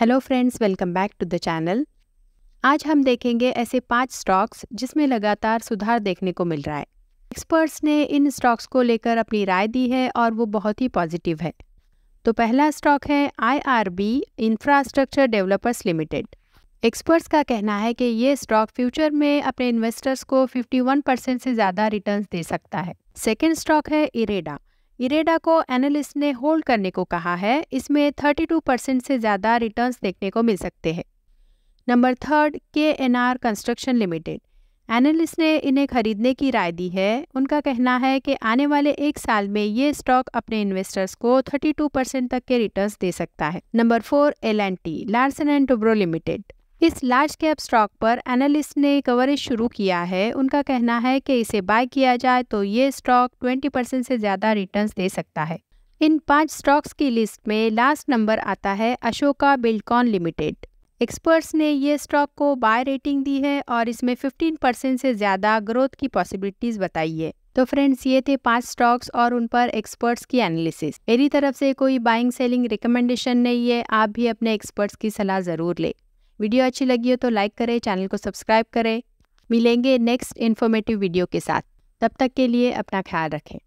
hello friends welcome back to the channel आज हम देखेंगे ऐसे पांच स्टॉक्स जिसमें लगातार सुधार देखने को मिल रहा है एक्सपर्ट्स ने इन स्टॉक्स को लेकर अपनी राय दी है और वो बहुत ही पॉजिटिव है तो पहला स्टॉक है IRB infrastructure developers limited experts का कहना है कि ये स्टॉक फ्यूचर में अपने इन्वेस्टर्स को 51 परसेंट से ज़्यादा रिटर्न्स दे सकता है सेकेंड स्टॉक है इरेडा इरेडा को एनालिस्ट ने होल्ड करने को कहा है इसमें 32 परसेंट से ज़्यादा रिटर्न्स देखने को मिल सकते हैं नंबर थर्ड के N R construction limited analyst ने इन्हें खरीदने की राय दी है उनका कहना है कि आने वाले एक साल में ये स्टॉक अपने इन्वेस्टर्स को 32 परसेंट तक के रिटर्न्स दे सकता है number four L and T Larsen and Toubro limited इस लार्ज कैप स्टॉक पर एनालिस्ट ने कवरेज शुरू किया है उनका कहना है कि इसे बाय किया जाए तो ये स्टॉक 20 परसेंट से ज़्यादा रिटर्न्स दे सकता है इन पांच स्टॉक्स की लिस्ट में लास्ट नंबर आता है अशोका बिल्कॉन लिमिटेड एक्सपर्ट्स ने ये स्टॉक को बाय रेटिंग दी है और इसमें 15 परसेंट से ज़्यादा ग्रोथ की पॉसिबिलिटीज़ बताई है तो फ्रेंड्स ये थे पांच स्टॉक्स और उन पर एक्सपर्ट्स की एनालिसिस मेरी तरफ से कोई बाइंग सेलिंग रिकमेंडेशन नहीं है आप भी अपने एक्सपर्ट्स की सलाह ज़रूर लें वीडियो अच्छी लगी हो तो लाइक करें चैनल को सब्सक्राइब करें मिलेंगे नेक्स्ट इन्फॉर्मेटिव वीडियो के साथ तब तक के लिए अपना ख्याल रखें